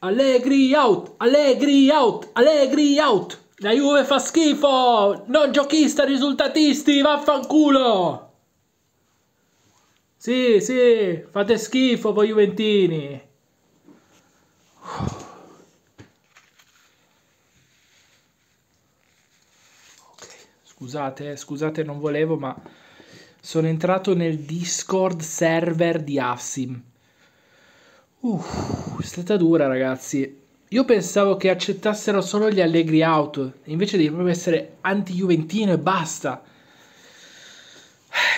Allegri out, Allegri out, Allegri out. La Juve fa schifo, non giochista, risultatisti, vaffanculo. Sì, sì, fate schifo voi Juventini. Okay. Scusate, eh, scusate, non volevo, ma sono entrato nel Discord server di Afsim Uff, è stata dura ragazzi. Io pensavo che accettassero solo gli allegri out, invece di proprio essere anti-juventino e basta.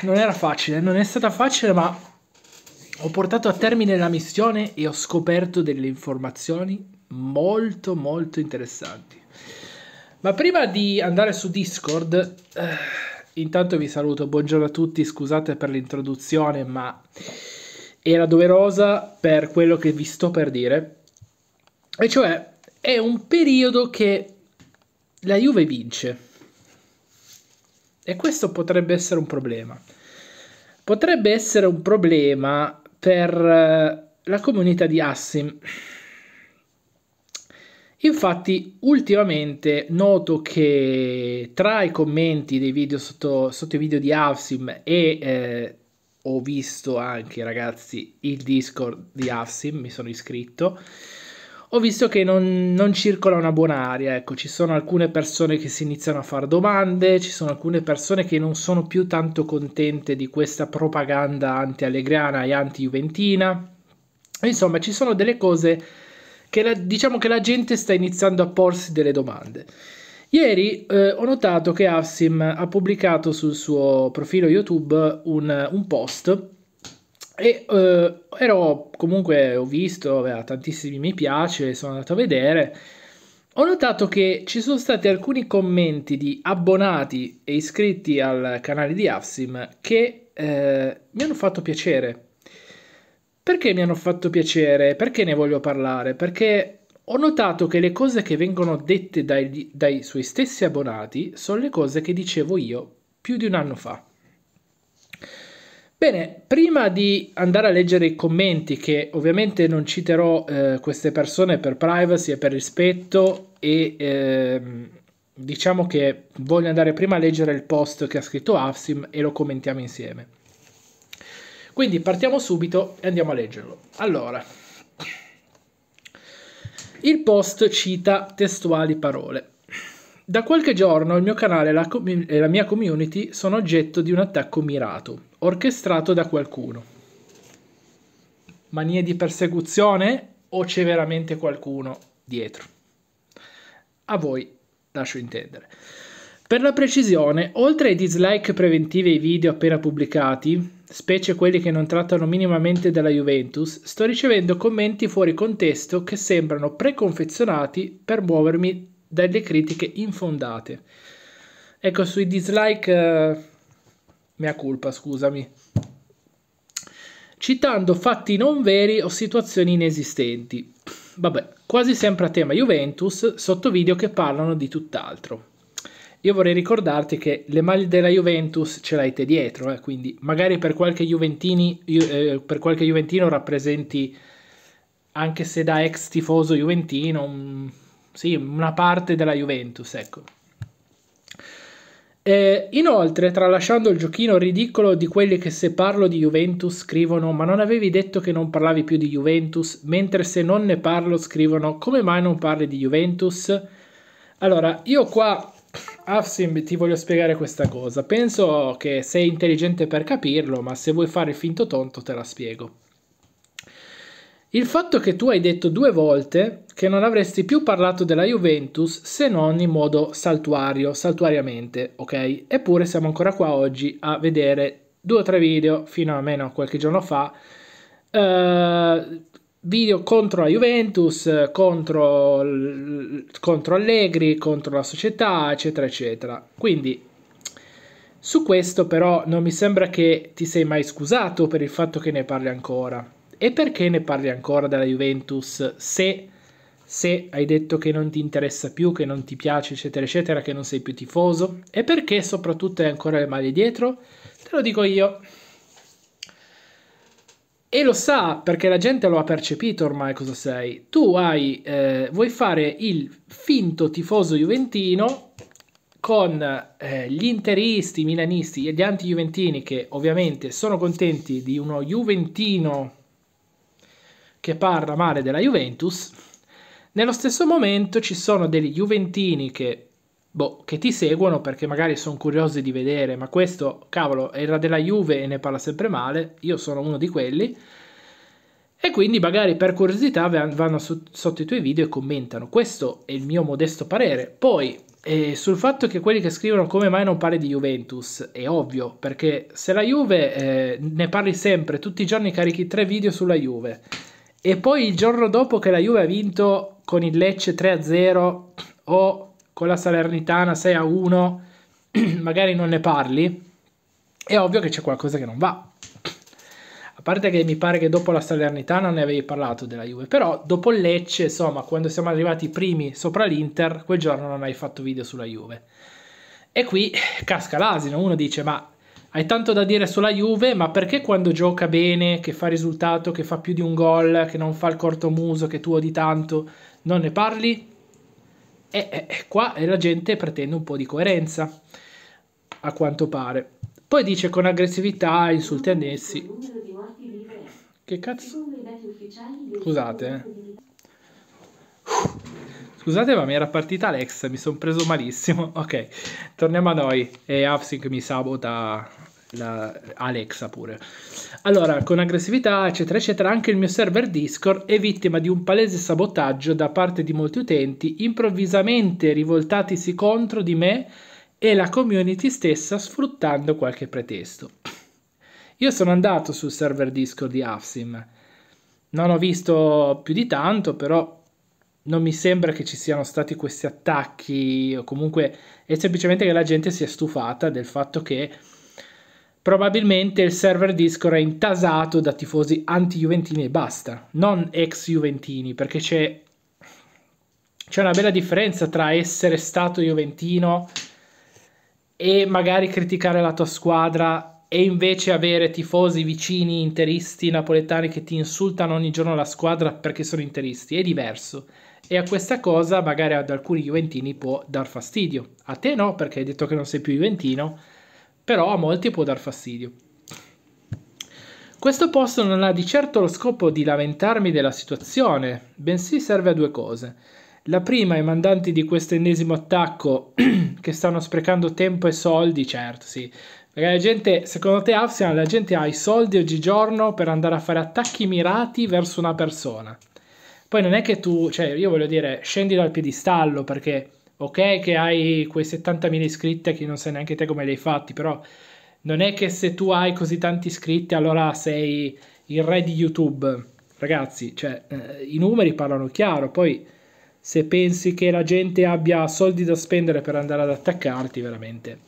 Non era facile, non è stata facile, ma ho portato a termine la missione e ho scoperto delle informazioni molto molto interessanti. Ma prima di andare su Discord, eh, intanto vi saluto, buongiorno a tutti, scusate per l'introduzione, ma era doverosa per quello che vi sto per dire, e cioè è un periodo che la Juve vince. E questo potrebbe essere un problema. Potrebbe essere un problema per eh, la comunità di Assim. Infatti, ultimamente noto che tra i commenti dei video sotto, sotto i video di Avsim e eh, ho visto anche ragazzi il Discord di Afsim, mi sono iscritto. Ho visto che non, non, circola una buona aria, ecco, ci sono alcune persone che si iniziano a fare domande, ci sono alcune persone che non sono più tanto contente di questa propaganda anti-allegriana e anti-juventina. Insomma, ci sono delle cose che la, diciamo che la gente sta iniziando a porsi delle domande. Ieri eh, ho notato che Avsim ha pubblicato sul suo profilo YouTube un, un post e eh, ero comunque, ho visto, aveva tantissimi mi piace, sono andato a vedere. Ho notato che ci sono stati alcuni commenti di abbonati e iscritti al canale di Avsim che eh, mi hanno fatto piacere. Perché mi hanno fatto piacere? Perché ne voglio parlare? Perché ho notato che le cose che vengono dette dai, dai suoi stessi abbonati sono le cose che dicevo io più di un anno fa. Bene, prima di andare a leggere i commenti, che ovviamente non citerò eh, queste persone per privacy e per rispetto, e eh, diciamo che voglio andare prima a leggere il post che ha scritto Afsim e lo commentiamo insieme. Quindi partiamo subito e andiamo a leggerlo. Allora, il post cita testuali parole. Da qualche giorno il mio canale e la, mia community sono oggetto di un attacco mirato, orchestrato da qualcuno. Manie di persecuzione o c'è veramente qualcuno dietro? A voi lascio intendere. Per la precisione, oltre ai dislike preventivi ai video appena pubblicati, specie quelli che non trattano minimamente della Juventus, sto ricevendo commenti fuori contesto che sembrano preconfezionati per muovermi dalle critiche infondate. Ecco, sui dislike... Eh, mea culpa, scusami. Citando fatti non veri o situazioni inesistenti. Vabbè, quasi sempre a tema Juventus, sotto video che parlano di tutt'altro. Io vorrei ricordarti che le maglie della Juventus ce l'hai te dietro, eh, quindi magari per qualche, Juventini, eh, per qualche Juventino rappresenti, anche se da ex tifoso Juventino, un, sì, una parte della Juventus, ecco. E inoltre, tralasciando il giochino ridicolo di quelli che se parlo di Juventus scrivono ma non avevi detto che non parlavi più di Juventus, mentre se non ne parlo scrivono come mai non parli di Juventus? Allora, io qua Afsim, ti voglio spiegare questa cosa. Penso che sei intelligente per capirlo, ma se vuoi fare il finto tonto te la spiego. Il fatto che tu hai detto due volte che non avresti più parlato della Juventus se non in modo saltuario, saltuariamente, ok? Eppure siamo ancora qua oggi a vedere due o tre video, fino a meno a qualche giorno fa, eh, video contro la Juventus, contro, contro Allegri, contro la società, eccetera, eccetera. Quindi su questo però non mi sembra che ti sei mai scusato per il fatto che ne parli ancora. E perché ne parli ancora della Juventus se, se hai detto che non ti interessa più, che non ti piace, eccetera, eccetera, che non sei più tifoso? E perché soprattutto hai ancora le mani dietro? Te lo dico io. E lo sa perché la gente lo ha percepito ormai cosa sei. Tu hai, eh, vuoi fare il finto tifoso juventino con eh, gli interisti, i milanisti e gli anti-juventini che ovviamente sono contenti di uno juventino che parla male della Juventus. Nello stesso momento ci sono degli juventini che boh, che ti seguono perché magari sono curiosi di vedere, ma questo, cavolo, era della Juve e ne parla sempre male, io sono uno di quelli, e quindi magari per curiosità vanno sotto i tuoi video e commentano. Questo è il mio modesto parere. Poi, eh, sul fatto che quelli che scrivono come mai non parli di Juventus, è ovvio, perché se la Juve eh, ne parli sempre, tutti i giorni carichi tre video sulla Juve, e poi il giorno dopo che la Juve ha vinto con il Lecce 3-0 o con la Salernitana 6 a 1, magari non ne parli, è ovvio che c'è qualcosa che non va. A parte che mi pare che dopo la Salernitana ne avevi parlato della Juve, però dopo il Lecce, insomma, quando siamo arrivati primi sopra l'Inter, quel giorno non hai fatto video sulla Juve. E qui casca l'asino, uno dice ma hai tanto da dire sulla Juve, ma perché quando gioca bene, che fa risultato, che fa più di un gol, che non fa il corto muso, che tu odi tanto, non ne parli? E, e, e qua la gente pretende un po' di coerenza, a quanto pare. Poi dice con aggressività, insulti annessi. Che cazzo? Scusate. Eh. Scusate ma mi era partita Alexa, mi sono preso malissimo. Ok, torniamo a noi. E Afsync mi sabota la Alexa pure. Allora, con aggressività, eccetera, eccetera, anche il mio server Discord è vittima di un palese sabotaggio da parte di molti utenti improvvisamente rivoltatisi contro di me e la community stessa sfruttando qualche pretesto. Io sono andato sul server Discord di Afsim. Non ho visto più di tanto, però non mi sembra che ci siano stati questi attacchi o comunque è semplicemente che la gente si è stufata del fatto che probabilmente il server disco era intasato da tifosi anti-juventini e basta, non ex-juventini, perché c'è, c'è una bella differenza tra essere stato juventino e magari criticare la tua squadra e invece avere tifosi vicini, interisti, napoletani che ti insultano ogni giorno la squadra perché sono interisti, è diverso. E a questa cosa magari ad alcuni juventini può dar fastidio. A te no, perché hai detto che non sei più juventino, però a molti può dar fastidio. Questo post non ha di certo lo scopo di lamentarmi della situazione, bensì serve a due cose. La prima, i mandanti di questo ennesimo attacco che stanno sprecando tempo e soldi, certo, sì. Perché la gente, secondo te Afsian, la gente ha i soldi oggigiorno per andare a fare attacchi mirati verso una persona. Poi non è che tu, cioè io voglio dire, scendi dal piedistallo perché ok che hai quei 70.000 iscritti che non sai neanche te come li hai fatti, però non è che se tu hai così tanti iscritti allora sei il re di YouTube. Ragazzi, cioè, eh, i numeri parlano chiaro, poi se pensi che la gente abbia soldi da spendere per andare ad attaccarti, veramente.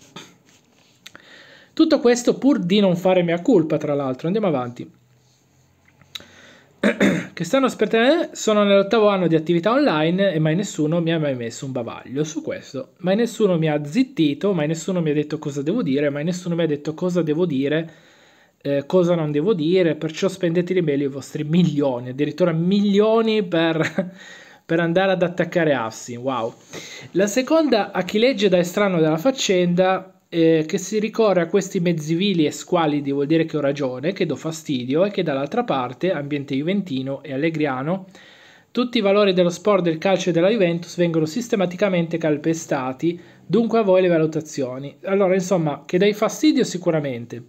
Tutto questo pur di non fare mia colpa, tra l'altro, andiamo avanti che stanno aspettando sono nell'ottavo anno di attività online e mai nessuno mi ha mai messo un bavaglio su questo, mai nessuno mi ha zittito, mai nessuno mi ha detto cosa devo dire, mai nessuno mi ha detto cosa devo dire, eh, cosa non devo dire, perciò spendeteli meglio i vostri milioni, addirittura milioni per, per andare ad attaccare Assi, wow. La seconda a chi legge da estraneo della faccenda eh, che si ricorre a questi mezzi vili e squalidi vuol dire che ho ragione, che do fastidio e che dall'altra parte, ambiente juventino e allegriano, tutti i valori dello sport, del calcio e della Juventus vengono sistematicamente calpestati, dunque a voi le valutazioni. Allora, insomma, che dai fastidio sicuramente.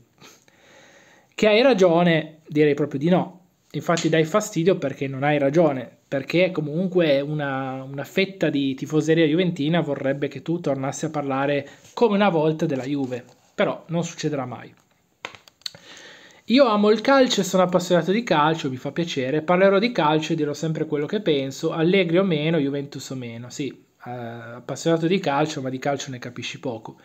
Che hai ragione, direi proprio di no infatti dai fastidio perché non hai ragione, perché comunque una, una, fetta di tifoseria juventina vorrebbe che tu tornassi a parlare come una volta della Juve, però non succederà mai. Io amo il calcio e sono appassionato di calcio, mi fa piacere, parlerò di calcio e dirò sempre quello che penso, Allegri o meno, Juventus o meno, sì, eh, appassionato di calcio ma di calcio ne capisci poco.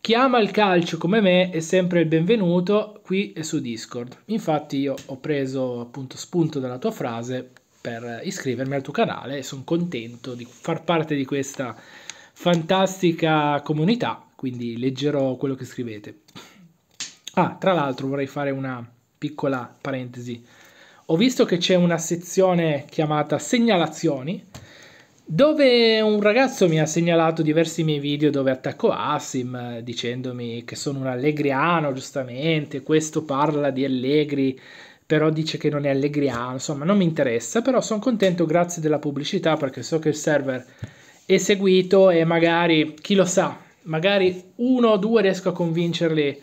Chi ama il calcio come me è sempre il benvenuto qui e su Discord. Infatti io ho preso appunto spunto dalla tua frase per iscrivermi al tuo canale e sono contento di far parte di questa fantastica comunità, quindi leggerò quello che scrivete. Ah, tra l'altro vorrei fare una piccola parentesi. Ho visto che c'è una sezione chiamata segnalazioni dove un ragazzo mi ha segnalato diversi miei video dove attacco Asim dicendomi che sono un allegriano, giustamente, questo parla di Allegri, però dice che non è allegriano, insomma non mi interessa, però sono contento grazie della pubblicità perché so che il server è seguito e magari, chi lo sa, magari uno o due riesco a convincerli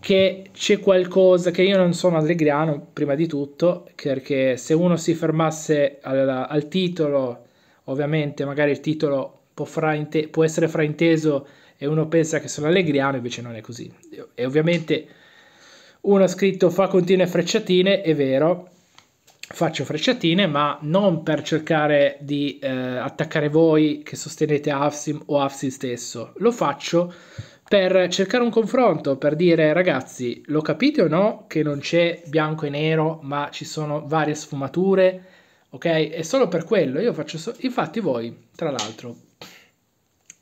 che c'è qualcosa, che io non sono allegriano prima di tutto, perché se uno si fermasse al, al titolo Ovviamente magari il titolo può, frainte- può essere frainteso e uno pensa che sono allegriano, invece non è così. E ovviamente uno ha scritto fa continue frecciatine, è vero, faccio frecciatine, ma non per cercare di eh, attaccare voi che sostenete Afsim o Afsim stesso. Lo faccio per cercare un confronto, per dire ragazzi, lo capite o no che non c'è bianco e nero, ma ci sono varie sfumature ok? È solo per quello, io faccio... So- infatti voi, tra l'altro,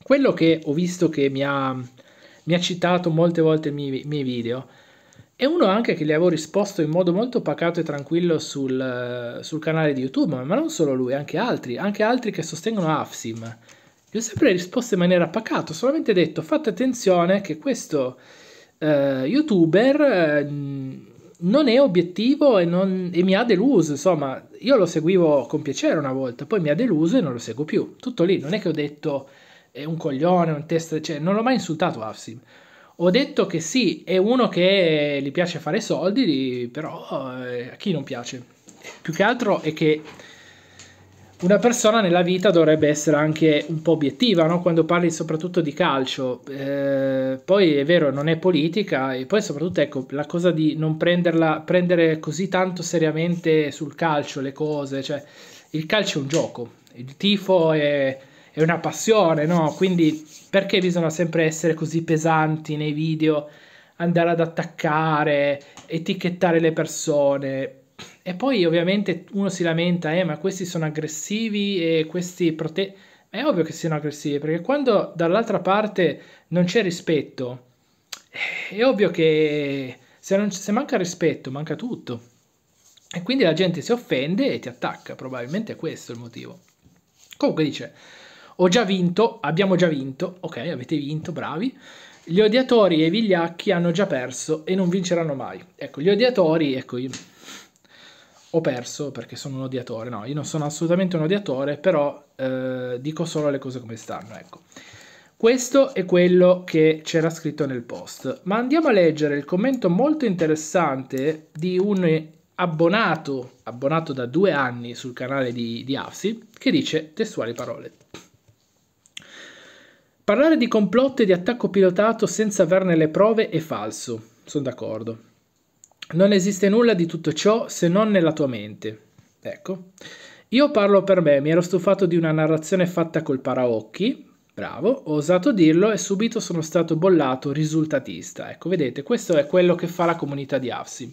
quello che ho visto che mi ha, mi ha citato molte volte i miei, miei video, e uno anche che gli avevo risposto in modo molto pacato e tranquillo sul, sul, canale di YouTube, ma non solo lui, anche altri, anche altri che sostengono AFSIM. Gli ho sempre risposto in maniera pacata, ho solamente detto fate attenzione che questo eh, youtuber eh, non è obiettivo e, non, e, mi ha deluso, insomma, io lo seguivo con piacere una volta, poi mi ha deluso e non lo seguo più, tutto lì, non è che ho detto è un coglione, un testa, cioè non l'ho mai insultato Afsim, ho detto che sì, è uno che gli piace fare soldi, però eh, a chi non piace? Più che altro è che una persona nella vita dovrebbe essere anche un po' obiettiva, no? quando parli soprattutto di calcio. Eh, poi è vero, non è politica e poi soprattutto ecco, la cosa di non prenderla, prendere così tanto seriamente sul calcio le cose. Cioè, il calcio è un gioco, il tifo è, è una passione, no? quindi perché bisogna sempre essere così pesanti nei video, andare ad attaccare, etichettare le persone? E poi ovviamente uno si lamenta, eh, ma questi sono aggressivi e questi prote... È ovvio che siano aggressivi, perché quando dall'altra parte non c'è rispetto, è ovvio che se, non, se manca rispetto, manca tutto. E quindi la gente si offende e ti attacca, probabilmente è questo il motivo. Comunque dice, ho già vinto, abbiamo già vinto, ok, avete vinto, bravi. Gli odiatori e i vigliacchi hanno già perso e non vinceranno mai. Ecco, gli odiatori, ecco, io ho perso perché sono un odiatore. No, io non sono assolutamente un odiatore, però eh, dico solo le cose come stanno, ecco. Questo è quello che c'era scritto nel post, ma andiamo a leggere il commento molto interessante di un abbonato, abbonato da due anni sul canale di, di Afsi, che dice testuali parole. Parlare di complotto e di attacco pilotato senza averne le prove è falso, sono d'accordo. Non esiste nulla di tutto ciò se non nella tua mente. Ecco. Io parlo per me, mi ero stufato di una narrazione fatta col paraocchi, bravo, ho osato dirlo e subito sono stato bollato risultatista. Ecco, vedete, questo è quello che fa la comunità di Afsim.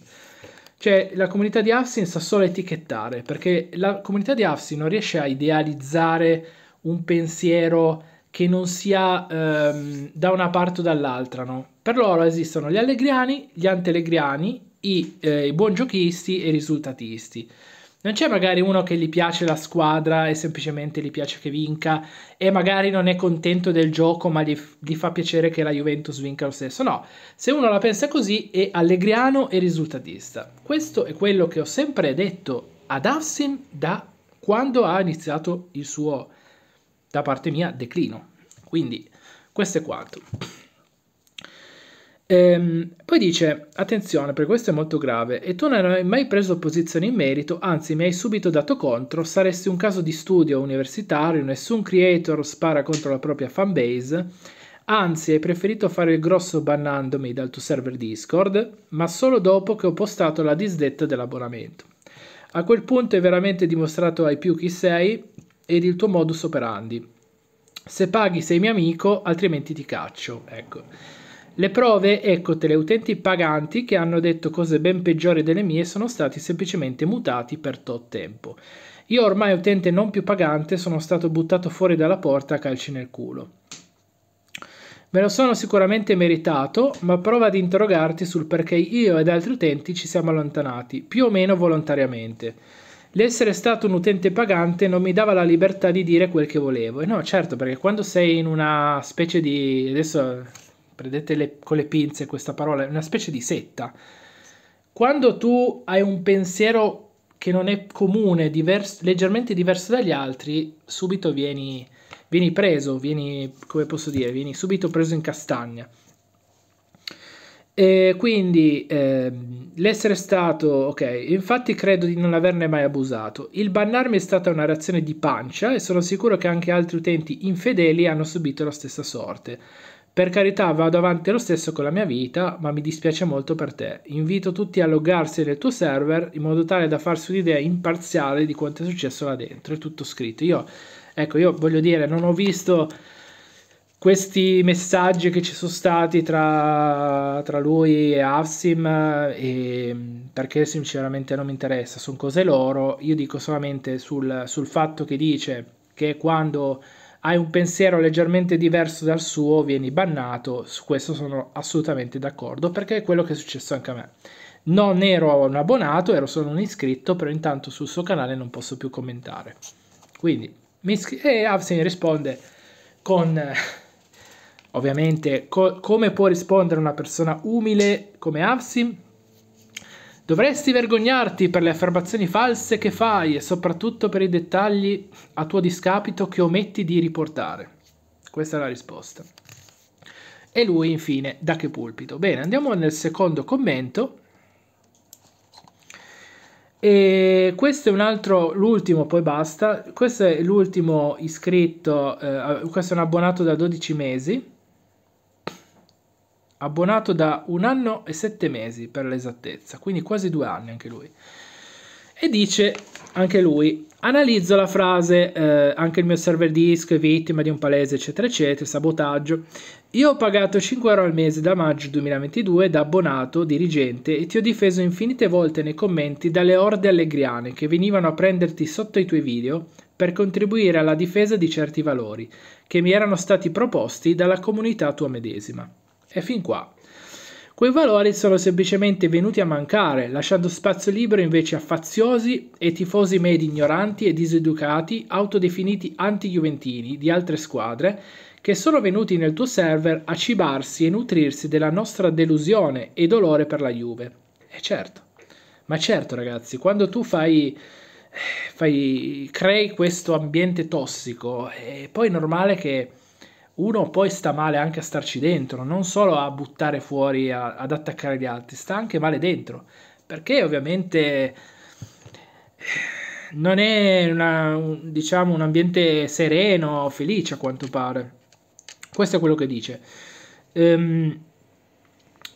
Cioè, la comunità di Afsim sa solo etichettare, perché la comunità di Afsim non riesce a idealizzare un pensiero che non sia ehm, da una parte o dall'altra, no? Per loro esistono gli allegriani, gli antelegriani i, eh, i buongiochisti e i risultatisti. Non c'è magari uno che gli piace la squadra e semplicemente gli piace che vinca e magari non è contento del gioco ma gli, gli, fa piacere che la Juventus vinca lo stesso. No, se uno la pensa così è allegriano e risultatista. Questo è quello che ho sempre detto ad Afsim da quando ha iniziato il suo, da parte mia, declino. Quindi questo è quanto. Ehm, poi dice, attenzione, per questo è molto grave, e tu non hai mai preso posizione in merito, anzi mi hai subito dato contro, saresti un caso di studio universitario, nessun creator spara contro la propria fanbase, anzi hai preferito fare il grosso bannandomi dal tuo server Discord, ma solo dopo che ho postato la disdetta dell'abbonamento. A quel punto hai veramente dimostrato ai più chi sei ed il tuo modus operandi. Se paghi sei mio amico, altrimenti ti caccio. Ecco. Le prove, ecco, le utenti paganti che hanno detto cose ben peggiori delle mie sono stati semplicemente mutati per tot tempo. Io ormai utente non più pagante sono stato buttato fuori dalla porta a calci nel culo. Me lo sono sicuramente meritato, ma prova ad interrogarti sul perché io ed altri utenti ci siamo allontanati, più o meno volontariamente. L'essere stato un utente pagante non mi dava la libertà di dire quel che volevo. E no, certo, perché quando sei in una specie di... adesso prendetele con le pinze questa parola, è una specie di setta. Quando tu hai un pensiero che non è comune, diverso, leggermente diverso dagli altri, subito vieni, vieni preso, vieni, come posso dire, vieni subito preso in castagna. E quindi eh, l'essere stato, ok, infatti credo di non averne mai abusato. Il bannarmi è stata una reazione di pancia e sono sicuro che anche altri utenti infedeli hanno subito la stessa sorte. Per carità, vado avanti lo stesso con la mia vita, ma mi dispiace molto per te. Invito tutti a loggarsi nel tuo server in modo tale da farsi un'idea imparziale di quanto è successo là dentro. È tutto scritto. Io, ecco, io voglio dire, non ho visto questi messaggi che ci sono stati tra, tra lui e Avsim, e, mm, perché sinceramente non mi interessa, sono cose loro. Io dico solamente sul, sul fatto che dice che quando hai un pensiero leggermente diverso dal suo, vieni bannato. Su questo sono assolutamente d'accordo perché è quello che è successo anche a me. Non ero un abbonato, ero solo un iscritto, però intanto sul suo canale non posso più commentare. Quindi, mi e Avsen risponde con... Ovviamente, co come può rispondere una persona umile come Avsim? Dovresti vergognarti per le affermazioni false che fai e soprattutto per i dettagli a tuo discapito che ometti di riportare. Questa è la risposta. E lui, infine, da che pulpito? Bene, andiamo nel secondo commento. E questo è un altro, l'ultimo, poi basta. Questo è l'ultimo iscritto, eh, questo è un abbonato da 12 mesi abbonato da un anno e sette mesi per l'esattezza, quindi quasi due anni anche lui. E dice anche lui, analizzo la frase, eh, anche il mio server disk è vittima di un palese eccetera eccetera, sabotaggio. Io ho pagato 5 euro al mese da maggio 2022 da abbonato, dirigente, e ti ho difeso infinite volte nei commenti dalle orde allegriane che venivano a prenderti sotto i tuoi video per contribuire alla difesa di certi valori che mi erano stati proposti dalla comunità tua medesima. E fin qua. Quei valori sono semplicemente venuti a mancare, lasciando spazio libero invece a faziosi e tifosi medi ignoranti e diseducati, autodefiniti anti-juventini di altre squadre, che sono venuti nel tuo server a cibarsi e nutrirsi della nostra delusione e dolore per la Juve. E certo, ma certo ragazzi, quando tu fai, fai crei questo ambiente tossico, è poi normale che uno poi sta male anche a starci dentro, non solo a buttare fuori, a, ad attaccare gli altri, sta anche male dentro, perché ovviamente eh, non è una, diciamo, un ambiente sereno, felice a quanto pare. Questo è quello che dice. Ehm,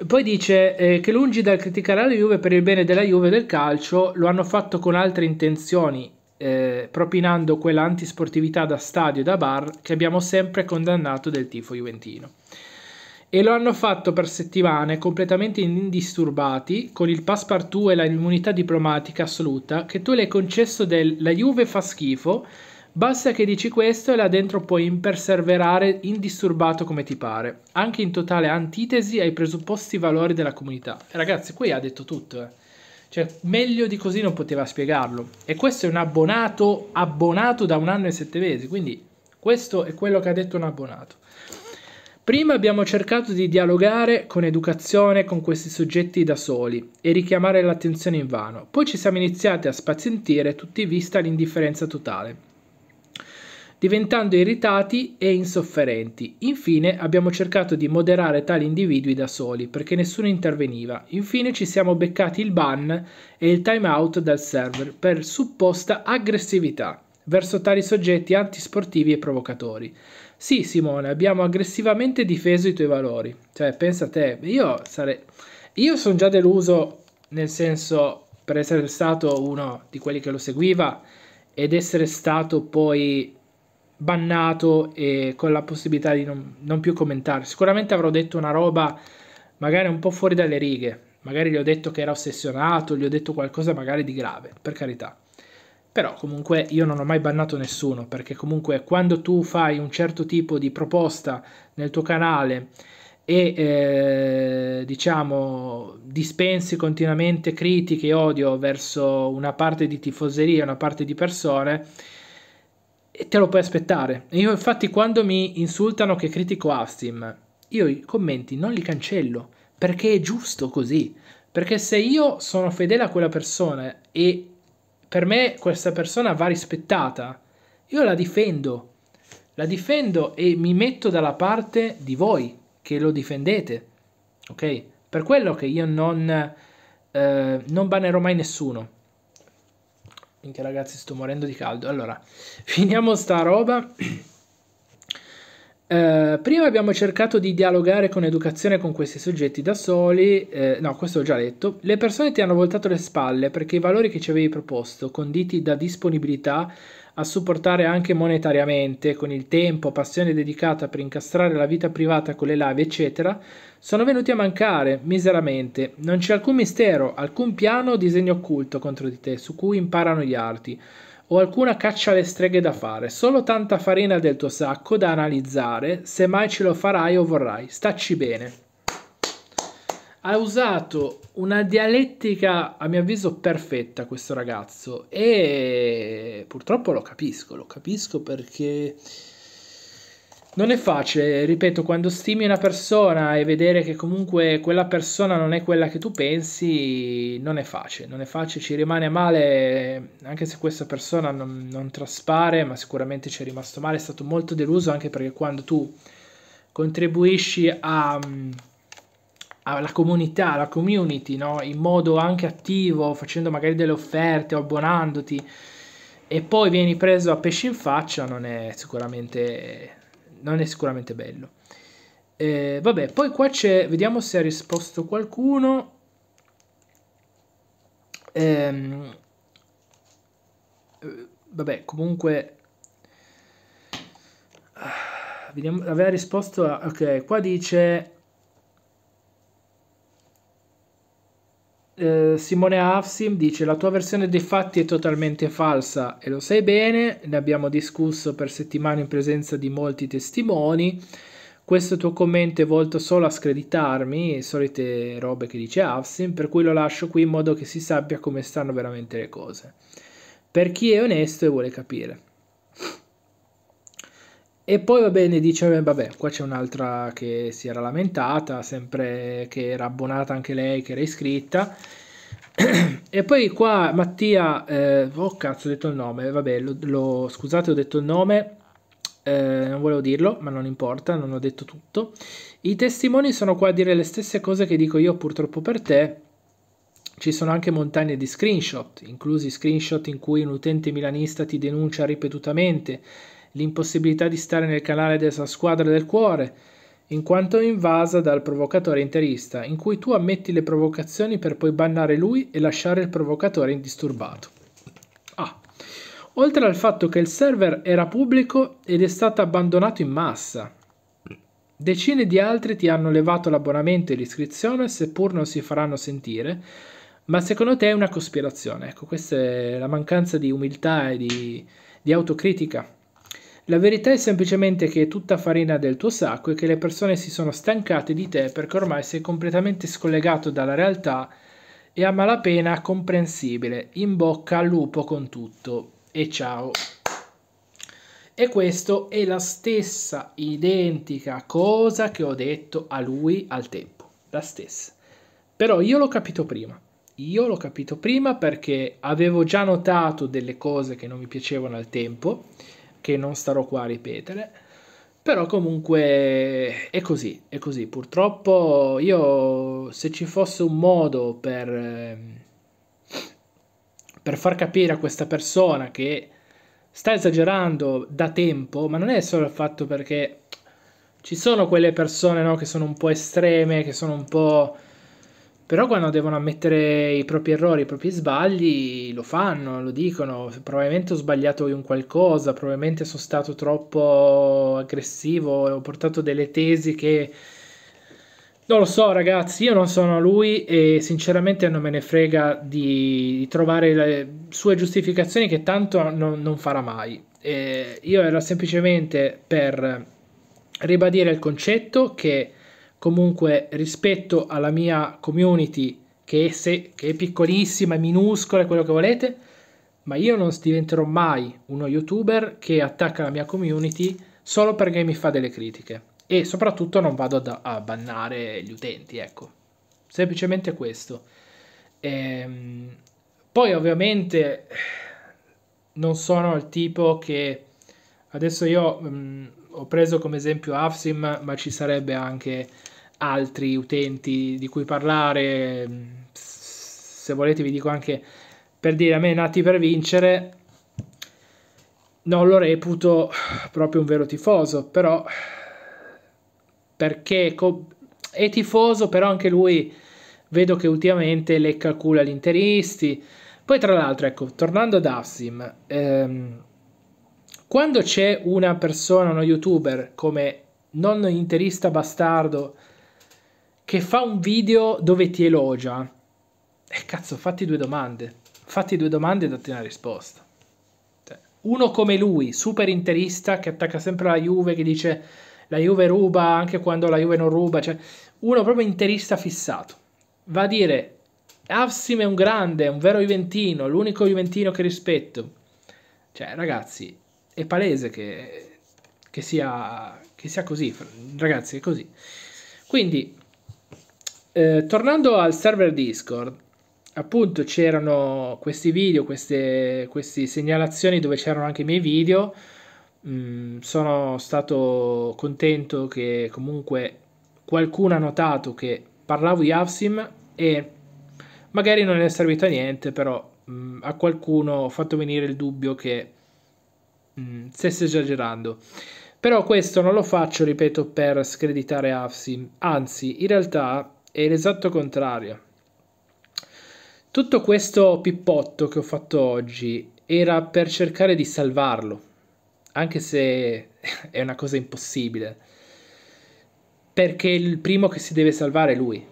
poi dice eh, che lungi dal criticare la Juve per il bene della Juve e del calcio, lo hanno fatto con altre intenzioni eh, propinando quella antisportività da stadio e da bar che abbiamo sempre condannato del tifo juventino. E lo hanno fatto per settimane completamente indisturbati, con il passepartout e la immunità diplomatica assoluta che tu le hai concesso del la Juve fa schifo, basta che dici questo e là dentro puoi imperserverare indisturbato come ti pare, anche in totale antitesi ai presupposti valori della comunità. Ragazzi, qui ha detto tutto. Eh. Cioè, meglio di così non poteva spiegarlo. E questo è un abbonato abbonato da un anno e sette mesi, quindi questo è quello che ha detto un abbonato. Prima abbiamo cercato di dialogare con educazione con questi soggetti da soli e richiamare l'attenzione in vano, poi ci siamo iniziati a spazientire tutti vista l'indifferenza totale diventando irritati e insofferenti. Infine abbiamo cercato di moderare tali individui da soli perché nessuno interveniva. Infine ci siamo beccati il ban e il timeout dal server per supposta aggressività verso tali soggetti antisportivi e provocatori. Sì, Simone, abbiamo aggressivamente difeso i tuoi valori. Cioè, pensa a te, io sarei... Io sono già deluso, nel senso, per essere stato uno di quelli che lo seguiva ed essere stato poi bannato e con la possibilità di non, non, più commentare. Sicuramente avrò detto una roba magari un po' fuori dalle righe, magari gli ho detto che era ossessionato, gli ho detto qualcosa magari di grave, per carità. Però comunque io non ho mai bannato nessuno, perché comunque quando tu fai un certo tipo di proposta nel tuo canale e eh, diciamo dispensi continuamente critiche e odio verso una parte di tifoseria, una parte di persone, e te lo puoi aspettare. Io infatti quando mi insultano che critico Avstim, io i commenti non li cancello, perché è giusto così. Perché se io sono fedele a quella persona e per me questa persona va rispettata, io la difendo. La difendo e mi metto dalla parte di voi che lo difendete. Ok? Per quello che io non, eh, non banerò mai nessuno. Minchia ragazzi, sto morendo di caldo. Allora, finiamo sta roba. Eh, prima abbiamo cercato di dialogare con educazione con questi soggetti da soli, eh, no questo ho già letto, le persone ti hanno voltato le spalle perché i valori che ci avevi proposto, conditi da disponibilità a supportare anche monetariamente, con il tempo, passione dedicata per incastrare la vita privata con le live, eccetera, sono venuti a mancare miseramente. Non c'è alcun mistero, alcun piano o disegno occulto contro di te su cui imparano gli arti, o alcuna caccia alle streghe da fare, solo tanta farina del tuo sacco da analizzare, se mai ce lo farai o vorrai. Stacci bene ha usato una dialettica a mio avviso perfetta questo ragazzo e purtroppo lo capisco, lo capisco perché non è facile, ripeto, quando stimi una persona e vedere che comunque quella persona non è quella che tu pensi, non è facile, non è facile, ci rimane male anche se questa persona non, non traspare, ma sicuramente ci è rimasto male, è stato molto deluso anche perché quando tu contribuisci a mm, alla comunità, alla community, no? in modo anche attivo, facendo magari delle offerte o abbonandoti, e poi vieni preso a pesce in faccia, non è sicuramente, non è sicuramente bello. Eh, vabbè, poi qua c'è, vediamo se ha risposto qualcuno. Ehm, eh, vabbè, comunque... Ah, vediamo, aveva risposto a, ok, qua dice Eh, Simone Afsim dice la tua versione dei fatti è totalmente falsa e lo sai bene, ne abbiamo discusso per settimane in presenza di molti testimoni. Questo tuo commento è volto solo a screditarmi, solite robe che dice Afsim, per cui lo lascio qui in modo che si sappia come stanno veramente le cose. Per chi è onesto e vuole capire. E poi va bene, dice, eh, vabbè, qua c'è un'altra che si era lamentata, sempre che era abbonata anche lei, che era iscritta. e poi qua Mattia, eh, oh cazzo ho detto il nome, vabbè, lo, lo, scusate ho detto il nome, eh, non volevo dirlo, ma non importa, non ho detto tutto. I testimoni sono qua a dire le stesse cose che dico io purtroppo per te, ci sono anche montagne di screenshot, inclusi screenshot in cui un utente milanista ti denuncia ripetutamente l'impossibilità di stare nel canale della squadra del cuore, in quanto invasa dal provocatore interista, in cui tu ammetti le provocazioni per poi bannare lui e lasciare il provocatore indisturbato. Ah. Oltre al fatto che il server era pubblico ed è stato abbandonato in massa. Decine di altri ti hanno levato l'abbonamento e l'iscrizione, seppur non si faranno sentire, ma secondo te è una cospirazione? Ecco, questa è la mancanza di umiltà e di, di autocritica la verità è semplicemente che è tutta farina del tuo sacco e che le persone si sono stancate di te perché ormai sei completamente scollegato dalla realtà e a malapena comprensibile. In bocca al lupo con tutto e ciao. E questa è la stessa identica cosa che ho detto a lui al tempo, la stessa. Però io l'ho capito prima. Io l'ho capito prima perché avevo già notato delle cose che non mi piacevano al tempo che non starò qua a ripetere. Però comunque è così, è così. Purtroppo io se ci fosse un modo per, ehm, per far capire a questa persona che sta esagerando da tempo, ma non è solo il fatto perché ci sono quelle persone no, che sono un po' estreme, che sono un po' Però quando devono ammettere i propri errori, i propri sbagli, lo fanno, lo dicono. Probabilmente ho sbagliato in qualcosa, probabilmente sono stato troppo aggressivo, ho portato delle tesi che... Non lo so ragazzi, io non sono lui e sinceramente non me ne frega di, di trovare le sue giustificazioni che tanto non, non farà mai. E eh, io era semplicemente per ribadire il concetto che comunque rispetto alla mia community che è, se, che è piccolissima, è minuscola, quello che volete, ma io non diventerò mai uno youtuber che attacca la mia community solo perché mi fa delle critiche e soprattutto non vado ad, a bannare gli utenti, ecco, semplicemente questo. Ehm, poi ovviamente non sono il tipo che adesso io mh, mm, ho preso come esempio AFSIM, ma ci sarebbe anche altri utenti di cui parlare. Mm, se volete vi dico anche per dire a me nati per vincere non lo reputo proprio un vero tifoso, però perché è tifoso, però anche lui vedo che ultimamente le calcola gli interisti. Poi tra l'altro, ecco, tornando ad Afsim, ehm, quando c'è una persona, uno youtuber come non interista bastardo, che fa un video dove ti elogia, eh cazzo, fatti due domande. Fatti due domande e datti una risposta. Cioè, uno come lui, super interista, che attacca sempre la Juve, che dice la Juve ruba anche quando la Juve non ruba, cioè uno proprio interista fissato. Va a dire Avsim è un grande, è un vero Juventino, l'unico Juventino che rispetto. Cioè, ragazzi, è palese che, che, sia, che sia così, ragazzi, è così. Quindi, eh, tornando al server Discord, appunto c'erano questi video, queste, queste segnalazioni dove c'erano anche i miei video. Mm, sono stato contento che comunque qualcuno ha notato che parlavo di Avsim e magari non è servito a niente, però mm, a qualcuno ho fatto venire il dubbio che mh, mm, stesse esagerando. Però questo non lo faccio, ripeto, per screditare AFSI, anzi, in realtà è l'esatto contrario. Tutto questo pippotto che ho fatto oggi era per cercare di salvarlo, anche se è una cosa impossibile, perché il primo che si deve salvare è lui.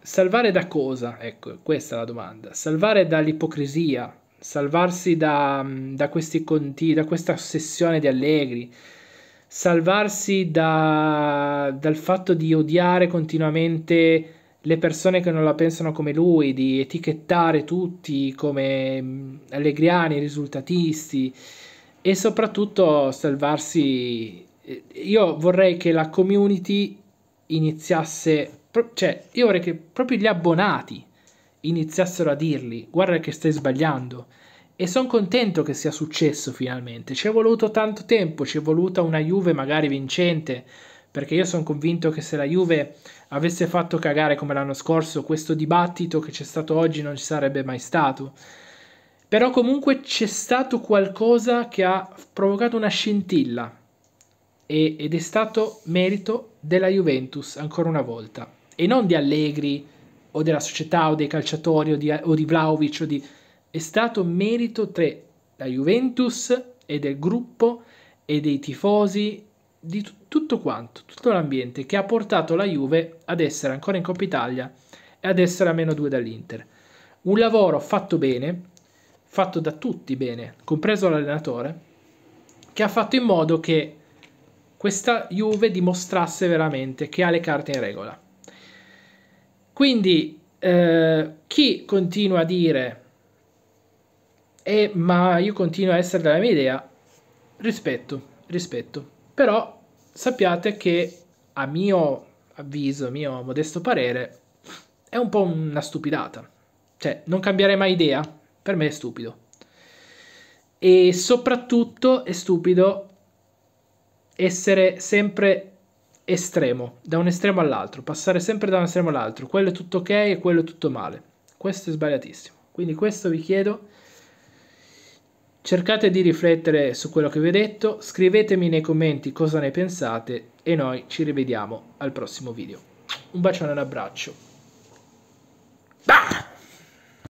Salvare da cosa? Ecco, questa è la domanda. Salvare dall'ipocrisia, salvarsi da, da, conti, da questa ossessione di Allegri, salvarsi da, dal fatto di odiare continuamente le persone che non la pensano come lui, di etichettare tutti come mm, allegriani, risultatisti e soprattutto salvarsi. Eh, io vorrei che la community iniziasse, cioè io vorrei che proprio gli abbonati iniziassero a dirgli guarda che stai sbagliando. E sono contento che sia successo finalmente. Ci è voluto tanto tempo, ci è voluta una Juve magari vincente, perché io sono convinto che se la Juve avesse fatto cagare come l'anno scorso, questo dibattito che c'è stato oggi non ci sarebbe mai stato. Però comunque c'è stato qualcosa che ha provocato una scintilla e, ed è stato merito della Juventus ancora una volta e non di Allegri o della società o dei calciatori o di, o di Vlaovic o di... è stato merito tra la Juventus e del gruppo e dei tifosi, di t- tutto quanto, tutto l'ambiente che ha portato la Juve ad essere ancora in Coppa Italia e ad essere a meno due dall'Inter. Un lavoro fatto bene, fatto da tutti bene, compreso l'allenatore, che ha fatto in modo che questa Juve dimostrasse veramente che ha le carte in regola. Quindi eh, chi continua a dire, eh, ma io continuo a essere della mia idea, rispetto, rispetto. Però sappiate che a mio avviso, a mio modesto parere, è un po' una stupidata. Cioè, non cambiare mai idea, per me è stupido. E soprattutto è stupido essere sempre estremo, da un estremo all'altro, passare sempre da un estremo all'altro, quello è tutto ok e quello è tutto male. Questo è sbagliatissimo. Quindi questo vi chiedo, cercate di riflettere su quello che vi ho detto, scrivetemi nei commenti cosa ne pensate e noi ci rivediamo al prossimo video. Un bacione e un abbraccio. Ah!